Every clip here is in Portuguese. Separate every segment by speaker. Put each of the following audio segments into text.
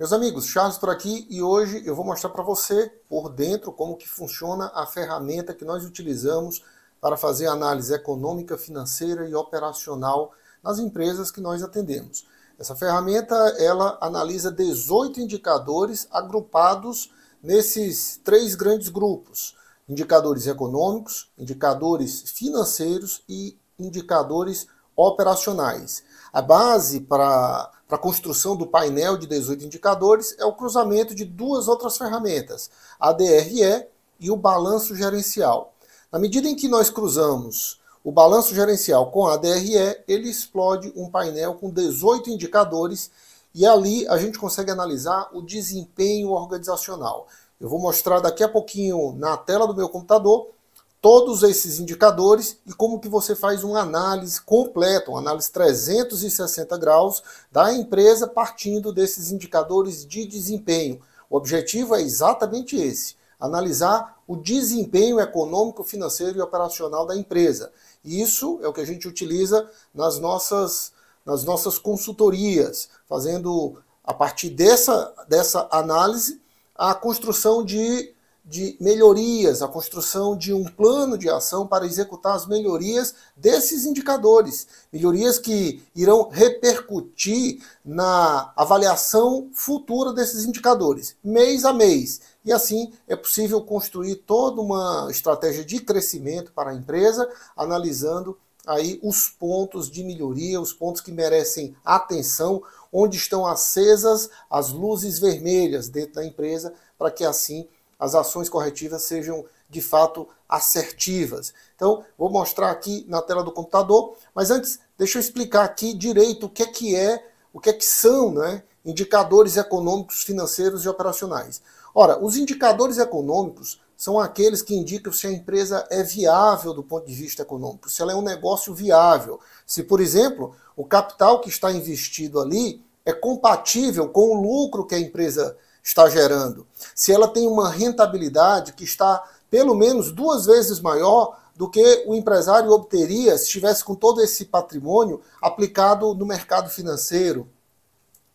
Speaker 1: Meus amigos, Charles por aqui e hoje eu vou mostrar para você por dentro como que funciona a ferramenta que nós utilizamos para fazer análise econômica, financeira e operacional nas empresas que nós atendemos. Essa ferramenta ela analisa 18 indicadores agrupados nesses três grandes grupos: indicadores econômicos, indicadores financeiros e indicadores operacionais. A base para para a construção do painel de 18 indicadores é o cruzamento de duas outras ferramentas, a DRE e o balanço gerencial. Na medida em que nós cruzamos o balanço gerencial com a DRE, ele explode um painel com 18 indicadores e ali a gente consegue analisar o desempenho organizacional. Eu vou mostrar daqui a pouquinho na tela do meu computador todos esses indicadores e como que você faz uma análise completa, uma análise 360 graus da empresa partindo desses indicadores de desempenho. O objetivo é exatamente esse, analisar o desempenho econômico, financeiro e operacional da empresa. E isso é o que a gente utiliza nas nossas, nas nossas consultorias, fazendo a partir dessa, dessa análise a construção de de melhorias, a construção de um plano de ação para executar as melhorias desses indicadores, melhorias que irão repercutir na avaliação futura desses indicadores, mês a mês. E assim é possível construir toda uma estratégia de crescimento para a empresa, analisando aí os pontos de melhoria, os pontos que merecem atenção, onde estão acesas as luzes vermelhas dentro da empresa, para que assim as ações corretivas sejam de fato assertivas. Então, vou mostrar aqui na tela do computador, mas antes, deixa eu explicar aqui direito o que é que é, o que é que são, né, indicadores econômicos, financeiros e operacionais. Ora, os indicadores econômicos são aqueles que indicam se a empresa é viável do ponto de vista econômico, se ela é um negócio viável. Se, por exemplo, o capital que está investido ali é compatível com o lucro que a empresa está gerando, se ela tem uma rentabilidade que está pelo menos duas vezes maior do que o empresário obteria se estivesse com todo esse patrimônio aplicado no mercado financeiro.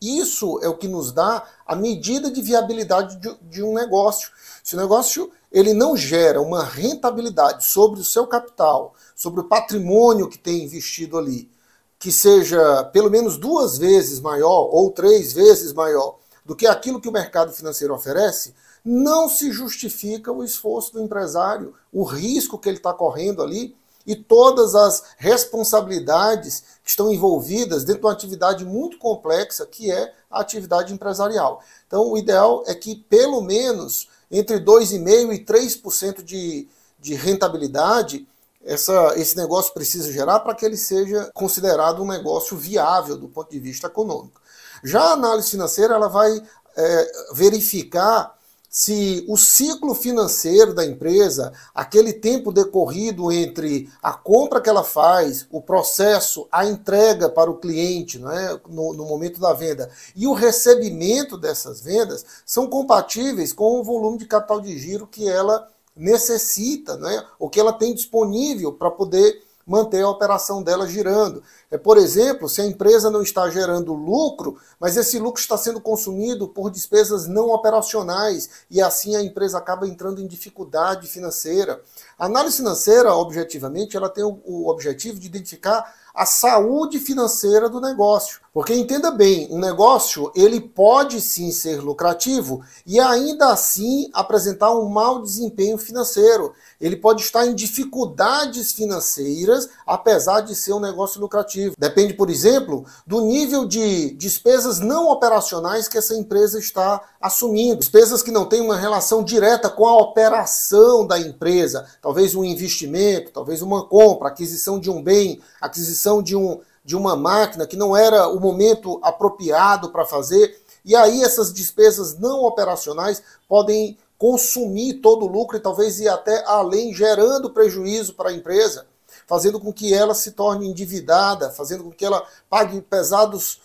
Speaker 1: Isso é o que nos dá a medida de viabilidade de, de um negócio. Se o negócio ele não gera uma rentabilidade sobre o seu capital, sobre o patrimônio que tem investido ali, que seja pelo menos duas vezes maior ou três vezes maior do que aquilo que o mercado financeiro oferece, não se justifica o esforço do empresário, o risco que ele está correndo ali e todas as responsabilidades que estão envolvidas dentro de uma atividade muito complexa que é a atividade empresarial. Então, o ideal é que pelo menos entre 2,5% e 3% de, de rentabilidade essa, esse negócio precisa gerar para que ele seja considerado um negócio viável do ponto de vista econômico. Já a análise financeira ela vai é, verificar se o ciclo financeiro da empresa, aquele tempo decorrido entre a compra que ela faz, o processo, a entrega para o cliente né, no, no, momento da venda e o recebimento dessas vendas, são compatíveis com o volume de capital de giro que ela necessita, né, que ela tem disponível para poder manter a operação dela girando. É, por exemplo, se a empresa não está gerando lucro, mas esse lucro está sendo consumido por despesas não operacionais e assim a empresa acaba entrando em dificuldade financeira. A análise financeira, objetivamente, ela tem o, o objetivo de identificar a saúde financeira do negócio. Porque entenda bem, um negócio ele pode sim ser lucrativo e ainda assim apresentar um mau desempenho financeiro. Ele pode estar em dificuldades financeiras, apesar de ser um negócio lucrativo. Depende, por exemplo, do nível de despesas não operacionais que essa empresa está assumindo. Despesas que não têm uma relação direta com a operação da empresa. Talvez um investimento, talvez uma compra, aquisição de um bem, aquisição de um de uma máquina que não era o momento apropriado para fazer. E aí essas despesas não operacionais podem consumir todo o lucro e talvez ir até além, gerando prejuízo para a empresa, fazendo com que ela se torne endividada, fazendo com que ela pague pesados,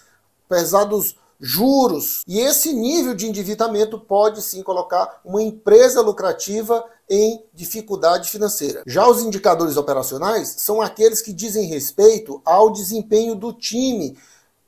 Speaker 1: pesados juros. E esse nível de endividamento pode sim colocar uma empresa lucrativa em dificuldade financeira. Já os indicadores operacionais são aqueles que dizem respeito ao desempenho do time.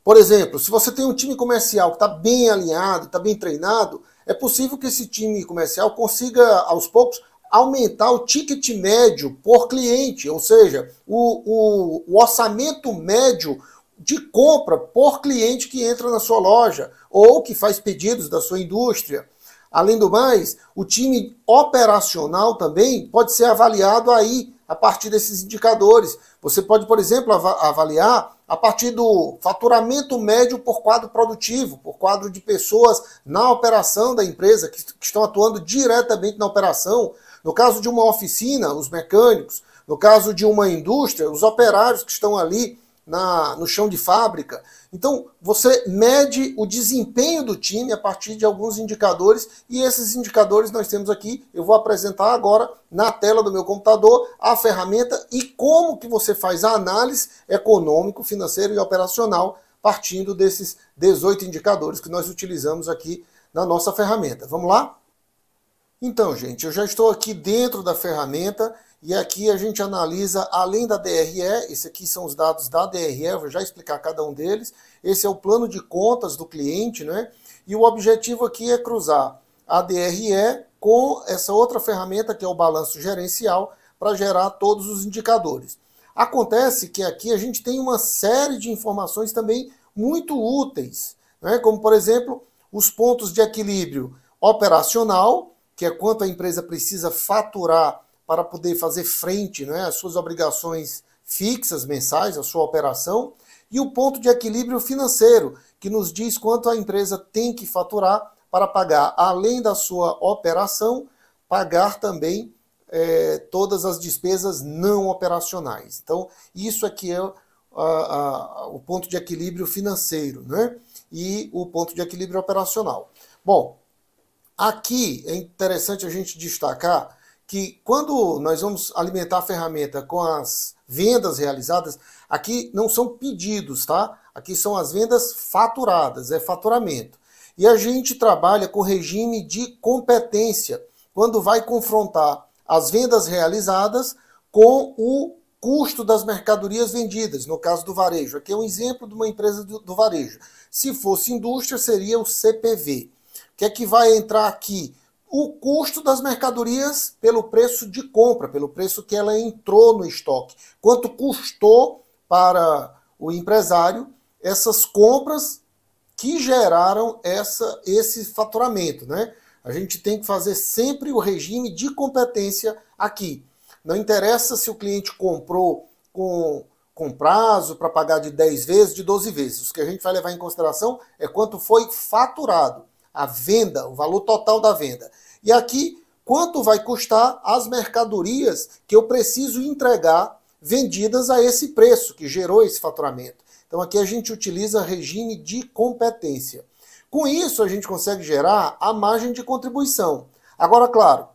Speaker 1: Por exemplo, se você tem um time comercial que está bem alinhado, está bem treinado, é possível que esse time comercial consiga, aos poucos, aumentar o ticket médio por cliente, ou seja, o, o, o orçamento médio de compra por cliente que entra na sua loja ou que faz pedidos da sua indústria. Além do mais, o time operacional também pode ser avaliado aí a partir desses indicadores. Você pode, por exemplo, avaliar a partir do faturamento médio por quadro produtivo, por quadro de pessoas na operação da empresa, que, que estão atuando diretamente na operação. No caso de uma oficina, os mecânicos. No caso de uma indústria, os operários que estão ali na, no chão de fábrica. Então, você mede o desempenho do time a partir de alguns indicadores, e esses indicadores nós temos aqui, eu vou apresentar agora na tela do meu computador a ferramenta e como que você faz a análise econômico, financeiro e operacional partindo desses 18 indicadores que nós utilizamos aqui na nossa ferramenta. Vamos lá? Então, gente, eu já estou aqui dentro da ferramenta e aqui a gente analisa, além da DRE, esse aqui são os dados da DRE, eu vou já explicar cada um deles. Esse é o plano de contas do cliente, né? E o objetivo aqui é cruzar a DRE com essa outra ferramenta que é o balanço gerencial para gerar todos os indicadores. Acontece que aqui a gente tem uma série de informações também muito úteis, né? como por exemplo os pontos de equilíbrio operacional, que é quanto a empresa precisa faturar para poder fazer frente né, às suas obrigações fixas mensais, a sua operação, e o ponto de equilíbrio financeiro, que nos diz quanto a empresa tem que faturar para pagar, além da sua operação, pagar também é, todas as despesas não operacionais. Então, isso aqui é, é a, a, o ponto de equilíbrio financeiro né? e o ponto de equilíbrio operacional. Bom, Aqui é interessante a gente destacar que quando nós vamos alimentar a ferramenta com as vendas realizadas, aqui não são pedidos, tá? Aqui são as vendas faturadas, é faturamento. E a gente trabalha com regime de competência, quando vai confrontar as vendas realizadas com o custo das mercadorias vendidas, no caso do varejo. Aqui é um exemplo de uma empresa do, varejo. Se fosse indústria, seria o CPV que é que vai entrar aqui? O custo das mercadorias pelo preço de compra, pelo preço que ela entrou no estoque. Quanto custou para o empresário essas compras que geraram essa, esse faturamento, né? A gente tem que fazer sempre o regime de competência aqui. Não interessa se o cliente comprou com, com prazo para pagar de 10 vezes, de 12 vezes. O que a gente vai levar em consideração é quanto foi faturado a venda, o valor total da venda. E aqui, quanto vai custar as mercadorias que eu preciso entregar vendidas a esse preço que gerou esse faturamento. Então aqui a gente utiliza regime de competência. Com isso, a gente consegue gerar a margem de contribuição. Agora, claro,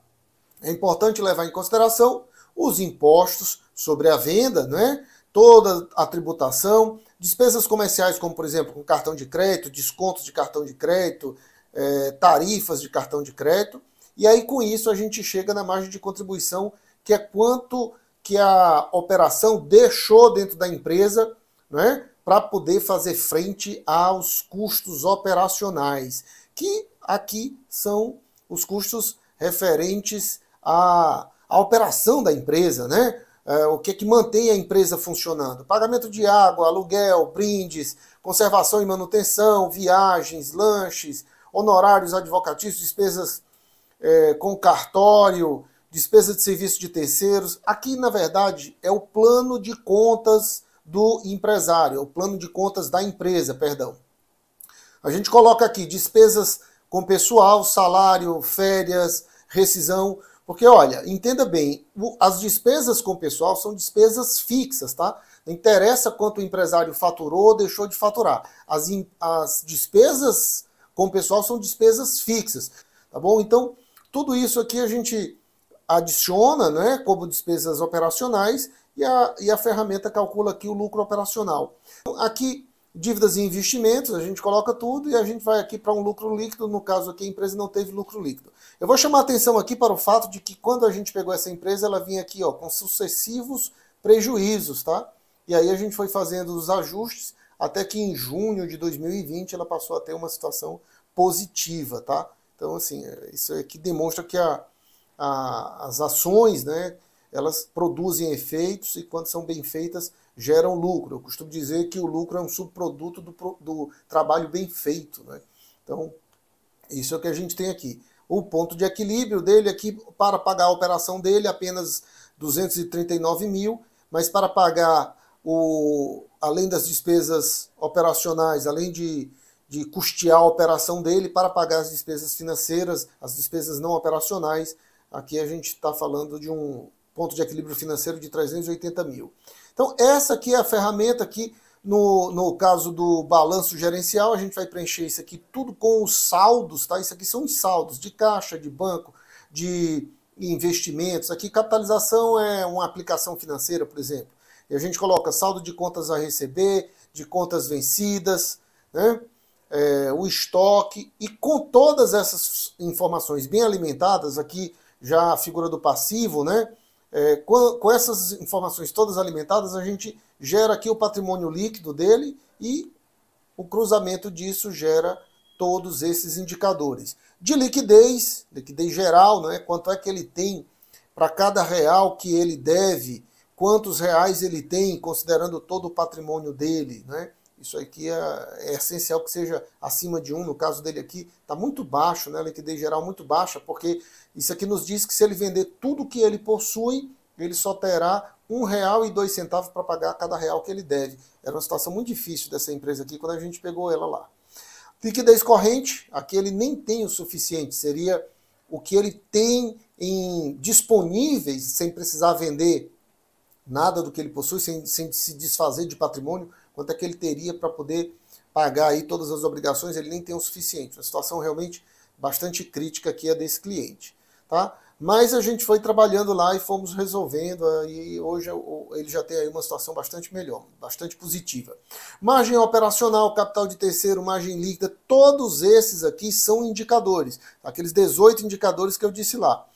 Speaker 1: é importante levar em consideração os impostos sobre a venda, né? toda a tributação, despesas comerciais, como por exemplo, com cartão de crédito, descontos de cartão de crédito, é, tarifas de cartão de crédito. E aí, com isso, a gente chega na margem de contribuição, que é quanto que a operação deixou dentro da empresa né, para poder fazer frente aos custos operacionais, que aqui são os custos referentes à, à operação da empresa, né? É, o que é que mantém a empresa funcionando? Pagamento de água, aluguel, brindes, conservação e manutenção, viagens, lanches, honorários advocatícios, despesas é, com cartório, despesa de serviço de terceiros. Aqui, na verdade, é o plano de contas do empresário, é o plano de contas da empresa, perdão. A gente coloca aqui despesas com pessoal, salário, férias, rescisão, porque olha, entenda bem, as despesas com pessoal são despesas fixas, tá? Não interessa quanto o empresário faturou ou deixou de faturar. As, as despesas com o pessoal são despesas fixas, tá bom? Então, tudo isso aqui a gente adiciona, né, como despesas operacionais e a, e a ferramenta calcula aqui o lucro operacional. Então, aqui, dívidas e investimentos, a gente coloca tudo e a gente vai aqui para um lucro líquido, no caso aqui a empresa não teve lucro líquido. Eu vou chamar atenção aqui para o fato de que quando a gente pegou essa empresa, ela vinha aqui, ó, com sucessivos prejuízos, tá? E aí a gente foi fazendo os ajustes até que em junho de 2020 ela passou a ter uma situação positiva, tá? Então, assim, isso aqui é demonstra que a, a, as ações, né, elas produzem efeitos e quando são bem feitas geram lucro. Eu costumo dizer que o lucro é um subproduto do, do trabalho bem feito, né? Então, isso é o que a gente tem aqui. O ponto de equilíbrio dele aqui, é para pagar a operação dele, apenas 239 mil, mas para pagar o, além das despesas operacionais, além de, de custear a operação dele para pagar as despesas financeiras, as despesas não operacionais, aqui a gente está falando de um ponto de equilíbrio financeiro de 380 mil. Então, essa aqui é a ferramenta que, no, no caso do balanço gerencial, a gente vai preencher isso aqui tudo com os saldos, tá? Isso aqui são os saldos de caixa, de banco, de investimentos. Aqui, capitalização é uma aplicação financeira, por exemplo. E a gente coloca saldo de contas a receber, de contas vencidas, né? É, o estoque, e com todas essas informações bem alimentadas, aqui já a figura do passivo, né? É, com, com, essas informações todas alimentadas, a gente gera aqui o patrimônio líquido dele e o cruzamento disso gera todos esses indicadores. De liquidez, liquidez geral, né? quanto é que ele tem para cada real que ele deve quantos reais ele tem, considerando todo o patrimônio dele, né? Isso aqui é, é essencial que seja acima de um. No caso dele aqui, está muito baixo, né? A liquidez geral muito baixa, porque isso aqui nos diz que se ele vender tudo que ele possui, ele só terá um real e dois centavos para pagar cada real que ele deve. Era uma situação muito difícil dessa empresa aqui quando a gente pegou ela lá. Liquidez corrente, aqui ele nem tem o suficiente, seria o que ele tem em disponíveis sem precisar vender nada do que ele possui, sem, sem se desfazer de patrimônio, quanto é que ele teria para poder pagar aí todas as obrigações, ele nem tem o suficiente. Uma situação realmente bastante crítica aqui é desse cliente, tá? Mas a gente foi trabalhando lá e fomos resolvendo, ah, e hoje é ele já tem aí uma situação bastante melhor, bastante positiva. Margem operacional, capital de terceiro, margem líquida, todos esses aqui são indicadores, aqueles 18 indicadores que eu disse lá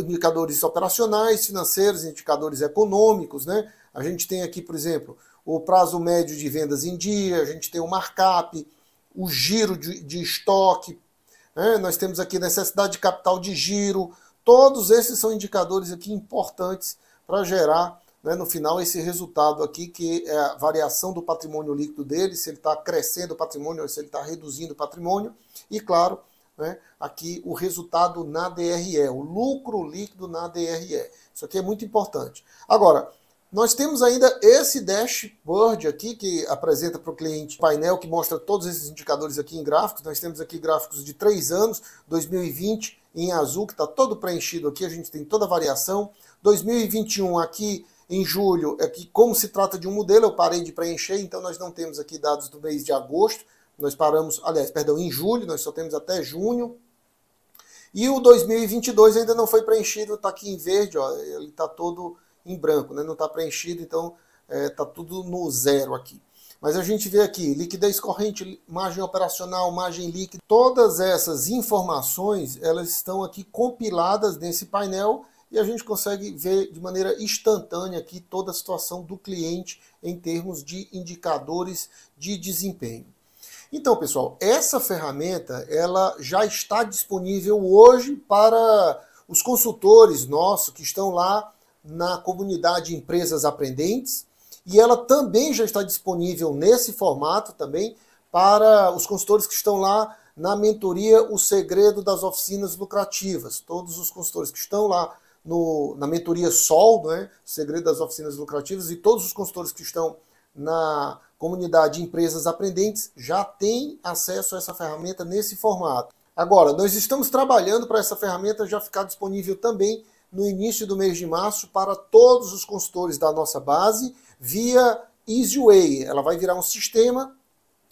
Speaker 1: indicadores operacionais, financeiros, indicadores econômicos, né? A gente tem aqui, por exemplo, o prazo médio de vendas em dia, a gente tem o markup, o giro de, de estoque, né? nós temos aqui necessidade de capital de giro, todos esses são indicadores aqui importantes para gerar né, no final esse resultado aqui, que é a variação do patrimônio líquido dele, se ele está crescendo o patrimônio ou se ele está reduzindo o patrimônio, e claro, né, aqui o resultado na DRE, o lucro líquido na DRE. Isso aqui é muito importante. Agora, nós temos ainda esse dashboard aqui que apresenta para o cliente painel que mostra todos esses indicadores aqui em gráficos. Nós temos aqui gráficos de três anos, 2020 em azul, que está todo preenchido aqui, a gente tem toda a variação. 2021 aqui em julho, aqui, é como se trata de um modelo, eu parei de preencher, então nós não temos aqui dados do mês de agosto, nós paramos, aliás, perdão, em julho, nós só temos até junho. E o 2022 ainda não foi preenchido, está aqui em verde, ó, ele está todo em branco, né? não está preenchido, então está é, tá tudo no zero aqui. Mas a gente vê aqui liquidez corrente, margem operacional, margem líquida, todas essas informações elas estão aqui compiladas nesse painel e a gente consegue ver de maneira instantânea aqui toda a situação do cliente em termos de indicadores de desempenho. Então, pessoal, essa ferramenta ela já está disponível hoje para os consultores nossos que estão lá na comunidade Empresas Aprendentes e ela também já está disponível nesse formato também para os consultores que estão lá na mentoria O Segredo das Oficinas Lucrativas. Todos os consultores que estão lá no, na mentoria Sol, né, Segredo das Oficinas Lucrativas, e todos os consultores que estão na comunidade Empresas Aprendentes já tem acesso a essa ferramenta nesse formato. Agora, nós estamos trabalhando para essa ferramenta já ficar disponível também no início do mês de março para todos os consultores da nossa base via EasyWay. Ela vai virar um sistema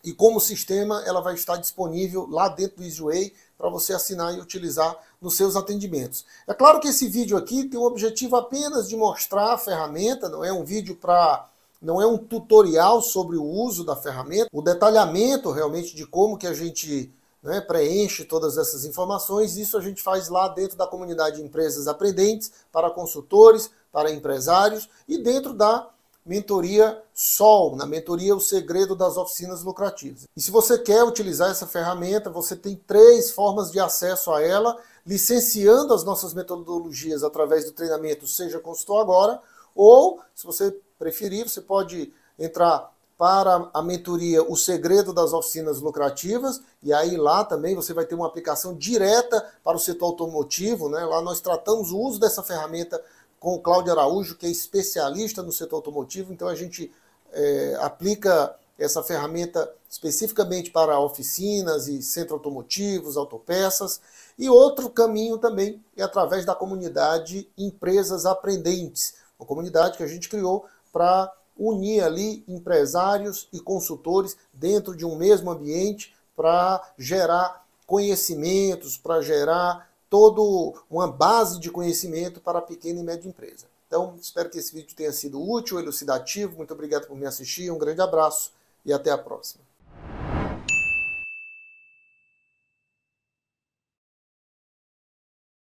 Speaker 1: e como sistema ela vai estar disponível lá dentro do EasyWay para você assinar e utilizar nos seus atendimentos. É claro que esse vídeo aqui tem o objetivo apenas de mostrar a ferramenta, não é um vídeo para não é um tutorial sobre o uso da ferramenta, o detalhamento realmente de como que a gente né, preenche todas essas informações. Isso a gente faz lá dentro da comunidade de empresas aprendentes, para consultores, para empresários e dentro da mentoria SOL, na mentoria O Segredo das Oficinas Lucrativas. E se você quer utilizar essa ferramenta, você tem três formas de acesso a ela, licenciando as nossas metodologias através do treinamento Seja Consultor Agora, ou se você preferir, você pode entrar para a mentoria O Segredo das Oficinas Lucrativas, e aí lá também você vai ter uma aplicação direta para o setor automotivo, né? Lá nós tratamos o uso dessa ferramenta com o Cláudio Araújo, que é especialista no setor automotivo, então a gente é, aplica essa ferramenta especificamente para oficinas e centros automotivos, autopeças. E outro caminho também é através da comunidade Empresas Aprendentes, uma comunidade que a gente criou para unir ali empresários e consultores dentro de um mesmo ambiente para gerar conhecimentos, para gerar toda uma base de conhecimento para a pequena e média empresa. Então, espero que esse vídeo tenha sido útil, elucidativo. Muito obrigado por me assistir, um grande abraço e até a próxima.